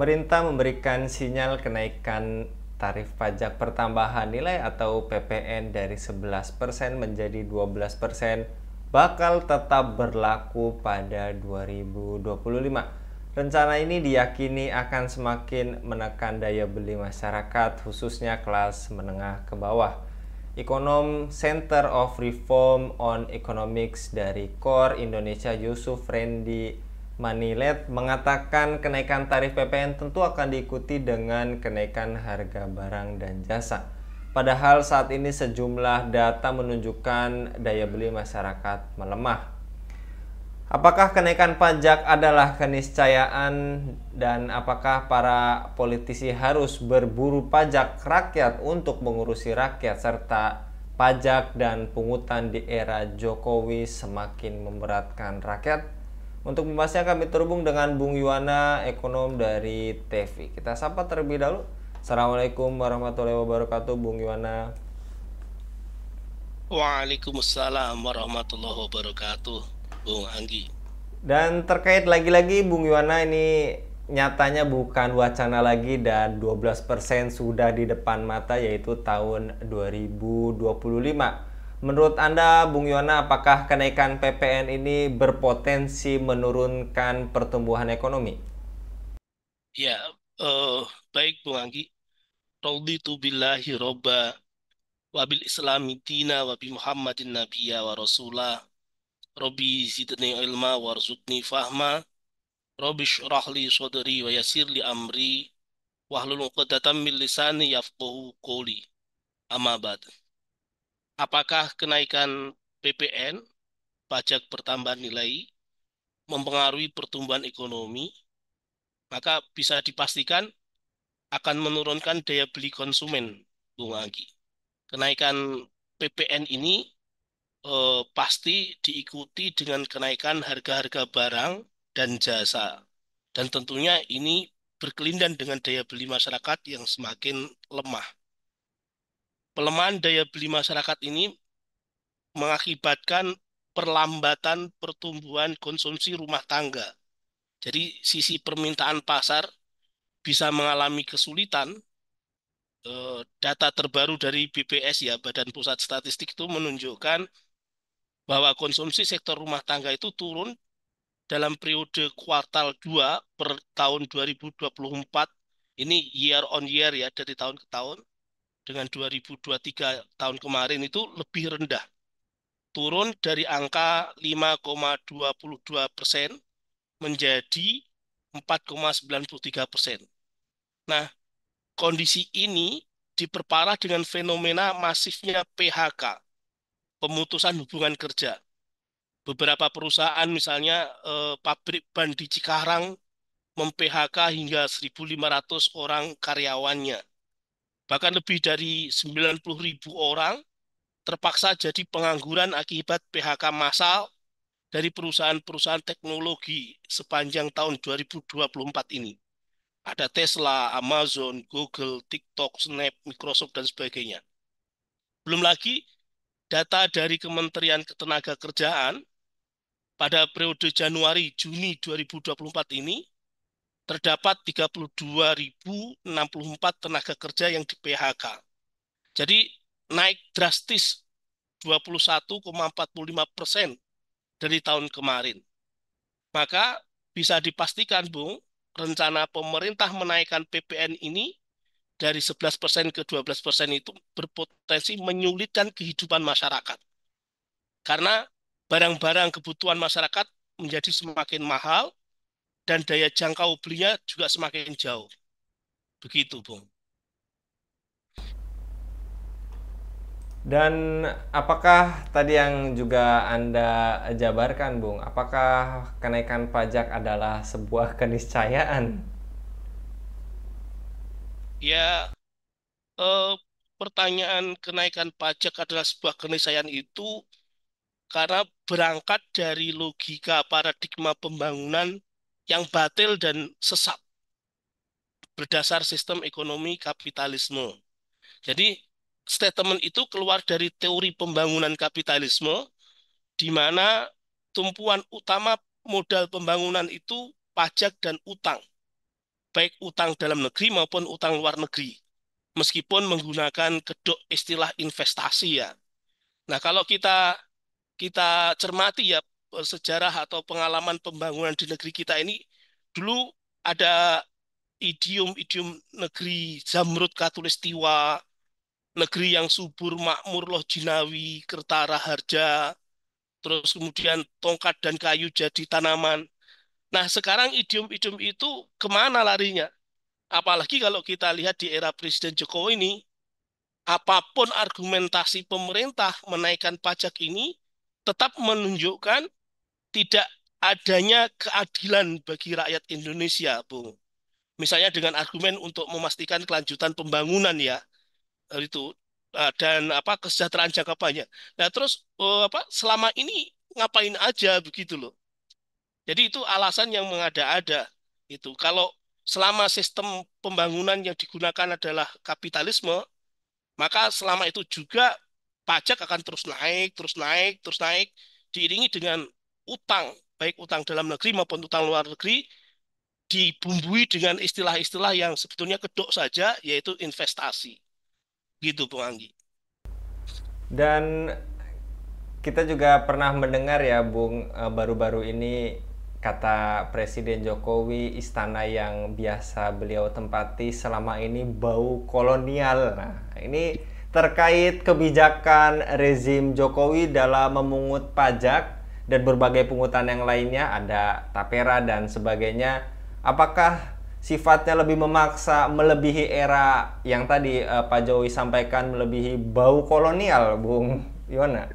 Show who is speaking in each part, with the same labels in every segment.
Speaker 1: Pemerintah memberikan sinyal kenaikan tarif pajak pertambahan nilai atau PPN dari 11% menjadi 12% bakal tetap berlaku pada 2025. Rencana ini diyakini akan semakin menekan daya beli masyarakat khususnya kelas menengah ke bawah. Ekonom Center of Reform on Economics dari KOR Indonesia Yusuf Rendi Manilet mengatakan kenaikan tarif PPN tentu akan diikuti dengan kenaikan harga barang dan jasa. Padahal saat ini sejumlah data menunjukkan daya beli masyarakat melemah. Apakah kenaikan pajak adalah keniscayaan dan apakah para politisi harus berburu pajak rakyat untuk mengurusi rakyat serta pajak dan pungutan di era Jokowi semakin memberatkan rakyat? Untuk membahasnya kami terhubung dengan Bung Yuwana, ekonom dari TV. Kita sapa terlebih dahulu. Assalamualaikum warahmatullahi wabarakatuh, Bung Yuwana.
Speaker 2: Waalaikumsalam warahmatullahi wabarakatuh, Bung Anggi.
Speaker 1: Dan terkait lagi-lagi Bung Yuwana ini nyatanya bukan wacana lagi dan 12% sudah di depan mata yaitu tahun 2025 Menurut Anda, Bung Yona, apakah kenaikan PPN ini berpotensi menurunkan pertumbuhan ekonomi?
Speaker 2: Ya, uh, baik Bung Anggi. Rauditu billahi robba wabil islami dina wabi muhammadin nabiya wa rasulah Robi zidni ilma warzuqni fahma Robi syurahli sodri wa yasirli amri wahlul uqadatan min lisani yafqahu qawli amma apakah kenaikan PPN, pajak pertambahan nilai, mempengaruhi pertumbuhan ekonomi, maka bisa dipastikan akan menurunkan daya beli konsumen, Bung Anggi. Kenaikan PPN ini eh, pasti diikuti dengan kenaikan harga-harga barang dan jasa. Dan tentunya ini berkelindan dengan daya beli masyarakat yang semakin lemah pelemahan daya beli masyarakat ini mengakibatkan perlambatan pertumbuhan konsumsi rumah tangga. Jadi sisi permintaan pasar bisa mengalami kesulitan. Eh, data terbaru dari BPS ya, Badan Pusat Statistik itu menunjukkan bahwa konsumsi sektor rumah tangga itu turun dalam periode kuartal 2 per tahun 2024 ini year on year ya dari tahun ke tahun dengan 2023 tahun kemarin itu lebih rendah. Turun dari angka 5,22 persen menjadi 4,93 persen. Nah, kondisi ini diperparah dengan fenomena masifnya PHK, pemutusan hubungan kerja. Beberapa perusahaan misalnya eh, pabrik ban di Cikarang mem-PHK hingga 1.500 orang karyawannya bahkan lebih dari 90 ribu orang terpaksa jadi pengangguran akibat PHK massal dari perusahaan-perusahaan teknologi sepanjang tahun 2024 ini. Ada Tesla, Amazon, Google, TikTok, Snap, Microsoft, dan sebagainya. Belum lagi data dari Kementerian Ketenagakerjaan pada periode Januari-Juni 2024 ini terdapat 32.064 tenaga kerja yang di PHK. Jadi naik drastis 21,45 persen dari tahun kemarin. Maka bisa dipastikan, Bung, rencana pemerintah menaikkan PPN ini dari 11 persen ke 12 persen itu berpotensi menyulitkan kehidupan masyarakat. Karena barang-barang kebutuhan masyarakat menjadi semakin mahal, dan daya jangkau belinya juga semakin jauh. Begitu, Bung.
Speaker 1: Dan apakah tadi yang juga Anda jabarkan, Bung, apakah kenaikan pajak adalah sebuah keniscayaan?
Speaker 2: Ya, eh, pertanyaan kenaikan pajak adalah sebuah keniscayaan itu karena berangkat dari logika paradigma pembangunan yang batil dan sesat berdasar sistem ekonomi kapitalisme. Jadi statement itu keluar dari teori pembangunan kapitalisme di mana tumpuan utama modal pembangunan itu pajak dan utang. Baik utang dalam negeri maupun utang luar negeri. Meskipun menggunakan kedok istilah investasi ya. Nah, kalau kita kita cermati ya sejarah atau pengalaman pembangunan di negeri kita ini dulu ada idiom-idiom negeri Zamrud Katulistiwa, negeri yang subur makmur loh jinawi, kertara harja, terus kemudian tongkat dan kayu jadi tanaman. Nah sekarang idiom-idiom itu kemana larinya? Apalagi kalau kita lihat di era Presiden Jokowi ini, apapun argumentasi pemerintah menaikkan pajak ini, tetap menunjukkan tidak adanya keadilan bagi rakyat Indonesia, Bung. Misalnya dengan argumen untuk memastikan kelanjutan pembangunan ya itu eh, dan apa kesejahteraan jangka panjang. Nah terus eh, apa selama ini ngapain aja begitu loh. Jadi itu alasan yang mengada-ada itu. Kalau selama sistem pembangunan yang digunakan adalah kapitalisme, maka selama itu juga pajak akan terus naik, terus naik, terus naik diiringi dengan utang, baik utang dalam negeri maupun utang luar negeri, dibumbui dengan istilah-istilah yang sebetulnya kedok saja, yaitu investasi. Gitu, Bung Anggi.
Speaker 1: Dan kita juga pernah mendengar ya, Bung, eh, baru-baru ini kata Presiden Jokowi, istana yang biasa beliau tempati selama ini bau kolonial. Nah, ini terkait kebijakan rezim Jokowi dalam memungut pajak dan berbagai pungutan yang lainnya ada tapera dan sebagainya. Apakah sifatnya lebih memaksa melebihi era yang tadi uh, Pak Jowi sampaikan melebihi bau kolonial, Bung Yona?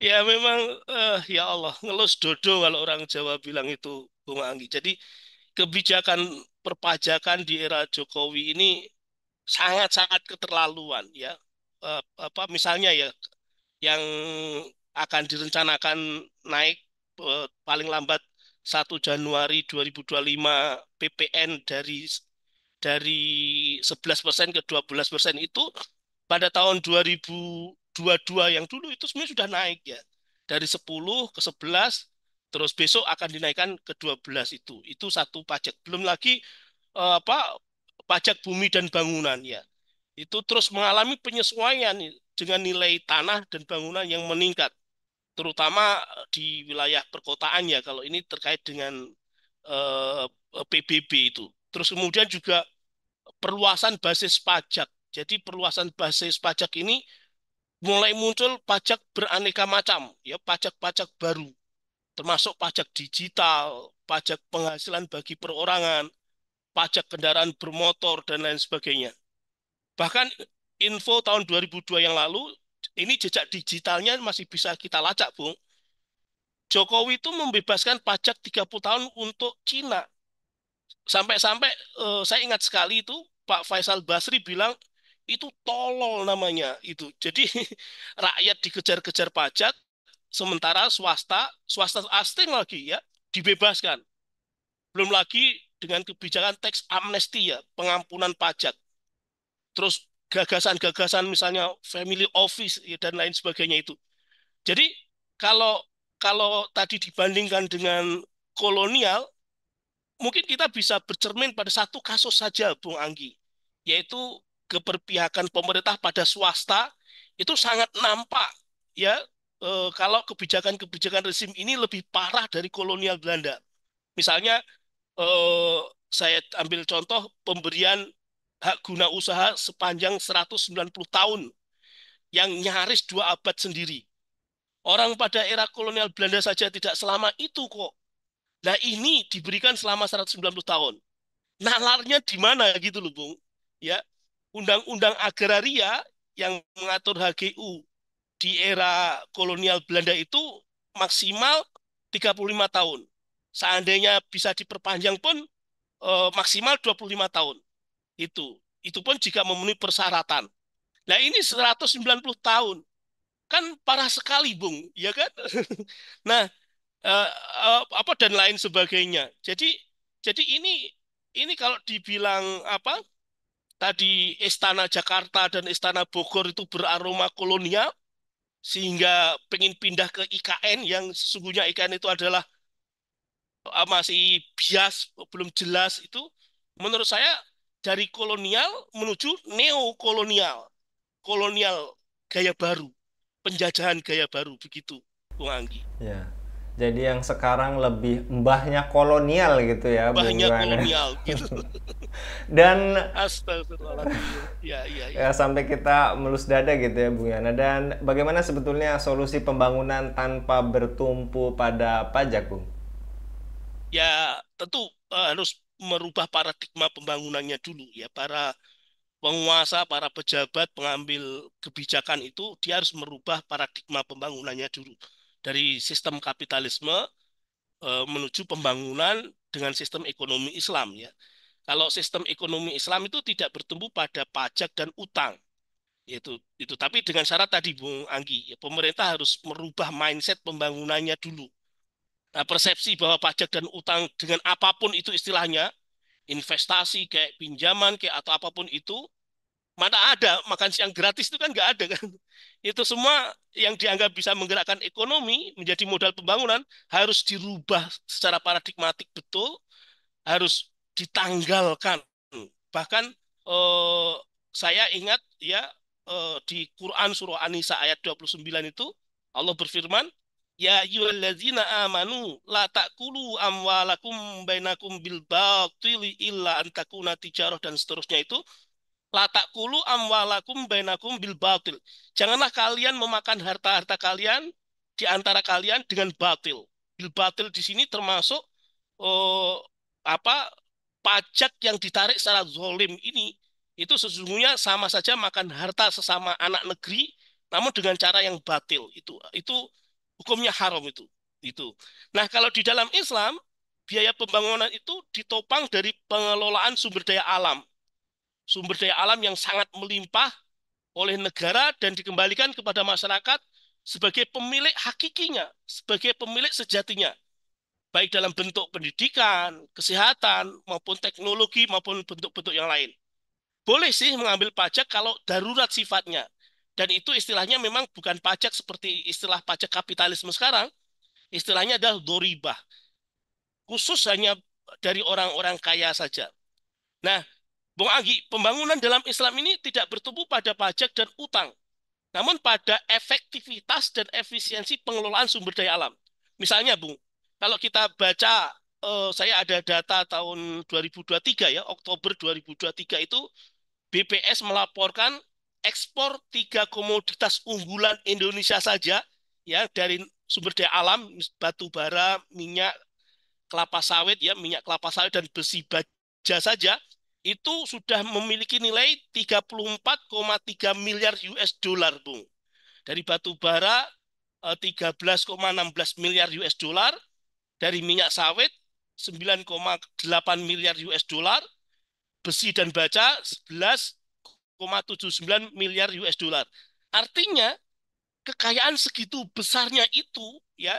Speaker 2: Ya memang uh, ya Allah ngelus dodo kalau orang Jawa bilang itu Bung Anggi. Jadi kebijakan perpajakan di era Jokowi ini sangat-sangat keterlaluan ya. Uh, apa misalnya ya yang akan direncanakan naik eh, paling lambat 1 Januari 2025 PPN dari dari 11% ke 12% itu pada tahun 2022 yang dulu itu sebenarnya sudah naik ya. Dari 10 ke 11 terus besok akan dinaikkan ke 12 itu. Itu satu pajak. Belum lagi eh, apa pajak bumi dan bangunan ya. Itu terus mengalami penyesuaian dengan nilai tanah dan bangunan yang meningkat terutama eh, di wilayah perkotaan ya kalau ini terkait dengan eh, PBB itu. Terus kemudian juga perluasan basis pajak. Jadi perluasan basis pajak ini mulai muncul pajak beraneka macam, ya pajak-pajak baru, termasuk pajak digital, pajak penghasilan bagi perorangan, pajak kendaraan bermotor dan lain sebagainya. Bahkan info tahun 2002 yang lalu ini jejak digitalnya masih bisa kita lacak, Bung. Jokowi itu membebaskan pajak 30 tahun untuk Cina. Sampai-sampai eh, saya ingat sekali itu Pak Faisal Basri bilang itu tolol namanya itu. Jadi rakyat dikejar-kejar pajak sementara swasta, swasta asing lagi ya dibebaskan. Belum lagi dengan kebijakan teks amnesti ya, pengampunan pajak. Terus gagasan-gagasan misalnya family office ya, dan lain sebagainya itu. Jadi kalau kalau tadi dibandingkan dengan kolonial, mungkin kita bisa bercermin pada satu kasus saja, Bung Anggi, yaitu keberpihakan pemerintah pada swasta itu sangat nampak ya e, kalau kebijakan-kebijakan rezim ini lebih parah dari kolonial Belanda. Misalnya e, saya ambil contoh pemberian hak guna usaha sepanjang 190 tahun yang nyaris dua abad sendiri. Orang pada era kolonial Belanda saja tidak selama itu kok. Nah ini diberikan selama 190 tahun. Nalarnya di mana gitu loh Bung. Ya, Undang-Undang Agraria yang mengatur HGU di era kolonial Belanda itu maksimal 35 tahun. Seandainya bisa diperpanjang pun eh, maksimal 25 tahun itu. Itu pun jika memenuhi persyaratan. Nah ini 190 tahun. Kan parah sekali, Bung. Ya kan? nah, eh, eh, apa dan lain sebagainya. Jadi jadi ini ini kalau dibilang apa tadi Istana Jakarta dan Istana Bogor itu beraroma kolonial, sehingga pengen pindah ke IKN yang sesungguhnya IKN itu adalah masih bias belum jelas itu menurut saya dari kolonial menuju neokolonial. Kolonial gaya baru, penjajahan gaya baru begitu, Bung Anggi.
Speaker 1: Ya. Jadi yang sekarang lebih mbahnya kolonial gitu ya, mbahnya kolonial gitu. Dan
Speaker 2: astagfirullahaladzim. Ya,
Speaker 1: ya, ya. ya sampai kita melus dada gitu ya, Bung Yana. Dan bagaimana sebetulnya solusi pembangunan tanpa bertumpu pada pajak, Bung?
Speaker 2: Ya, tentu uh, harus merubah paradigma pembangunannya dulu ya para penguasa, para pejabat, pengambil kebijakan itu dia harus merubah paradigma pembangunannya dulu dari sistem kapitalisme eh, menuju pembangunan dengan sistem ekonomi Islam ya. Kalau sistem ekonomi Islam itu tidak bertumbuh pada pajak dan utang. Itu itu tapi dengan syarat tadi Bung Anggi, ya, pemerintah harus merubah mindset pembangunannya dulu nah persepsi bahwa pajak dan utang dengan apapun itu istilahnya, investasi kayak pinjaman kayak atau apapun itu, mana ada makan siang gratis itu kan nggak ada kan. Itu semua yang dianggap bisa menggerakkan ekonomi menjadi modal pembangunan harus dirubah secara paradigmatik betul, harus ditanggalkan. Bahkan eh, saya ingat ya eh, di Quran surah An-Nisa ayat 29 itu Allah berfirman Ya ayyuhallazina amanu la takulu amwalakum bainakum bil batili illa takuna tijarah dan seterusnya itu la takulu amwalakum bainakum bil batil. Janganlah kalian memakan harta-harta kalian di antara kalian dengan batil. Bil batil di sini termasuk oh, apa pajak yang ditarik secara zolim ini itu sesungguhnya sama saja makan harta sesama anak negeri namun dengan cara yang batil itu itu hukumnya haram itu. Itu. Nah, kalau di dalam Islam, biaya pembangunan itu ditopang dari pengelolaan sumber daya alam. Sumber daya alam yang sangat melimpah oleh negara dan dikembalikan kepada masyarakat sebagai pemilik hakikinya, sebagai pemilik sejatinya. Baik dalam bentuk pendidikan, kesehatan, maupun teknologi, maupun bentuk-bentuk yang lain. Boleh sih mengambil pajak kalau darurat sifatnya. Dan itu istilahnya memang bukan pajak seperti istilah pajak kapitalisme sekarang. Istilahnya adalah doribah. Khusus hanya dari orang-orang kaya saja. Nah, Bung Anggi, pembangunan dalam Islam ini tidak bertumpu pada pajak dan utang, namun pada efektivitas dan efisiensi pengelolaan sumber daya alam. Misalnya, Bung, kalau kita baca eh, saya ada data tahun 2023 ya, Oktober 2023 itu BPS melaporkan ekspor tiga komoditas unggulan Indonesia saja ya dari sumber daya alam batu bara, minyak kelapa sawit ya, minyak kelapa sawit dan besi baja saja itu sudah memiliki nilai 34,3 miliar US dollar, Bung. Dari batu bara 13,16 eh, miliar US dollar, dari minyak sawit 9,8 miliar US dollar, besi dan baja 11 1,79 miliar US dollar. Artinya kekayaan segitu besarnya itu ya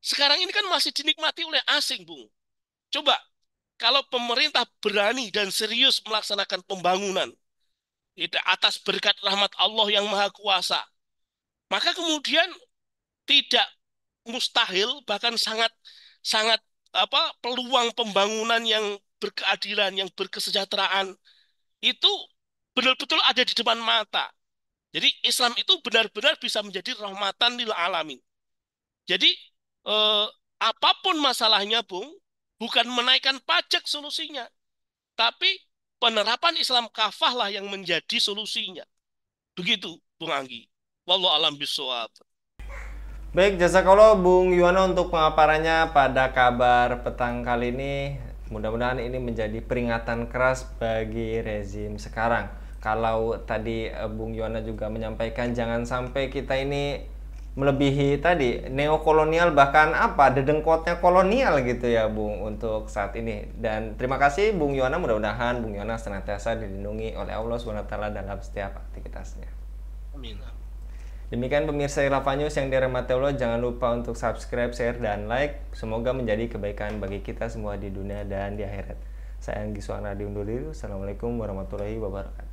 Speaker 2: sekarang ini kan masih dinikmati oleh asing, Bung. Coba kalau pemerintah berani dan serius melaksanakan pembangunan itu atas berkat rahmat Allah yang Maha Kuasa, maka kemudian tidak mustahil bahkan sangat sangat apa peluang pembangunan yang berkeadilan, yang berkesejahteraan itu betul-betul ada di depan mata. Jadi Islam itu benar-benar bisa menjadi rahmatan lil alamin. Jadi eh, apapun masalahnya, Bung, bukan menaikkan pajak solusinya, tapi penerapan Islam kafahlah yang menjadi solusinya. Begitu, Bung Anggi. Wallahu alam bisawab.
Speaker 1: Baik, kalau Bung Yuwana untuk pengaparannya pada kabar petang kali ini. Mudah-mudahan ini menjadi peringatan keras bagi rezim sekarang kalau tadi eh, Bung Yona juga menyampaikan jangan sampai kita ini melebihi tadi neokolonial bahkan apa dedengkotnya kolonial gitu ya Bung untuk saat ini dan terima kasih Bung Yona mudah-mudahan Bung Yona senantiasa dilindungi oleh Allah SWT dalam setiap aktivitasnya Amin Demikian pemirsa Irfan News yang dirahmati Allah jangan lupa untuk subscribe, share, dan like semoga menjadi kebaikan bagi kita semua di dunia dan di akhirat Saya Anggi Suwana diundur diri Assalamualaikum warahmatullahi wabarakatuh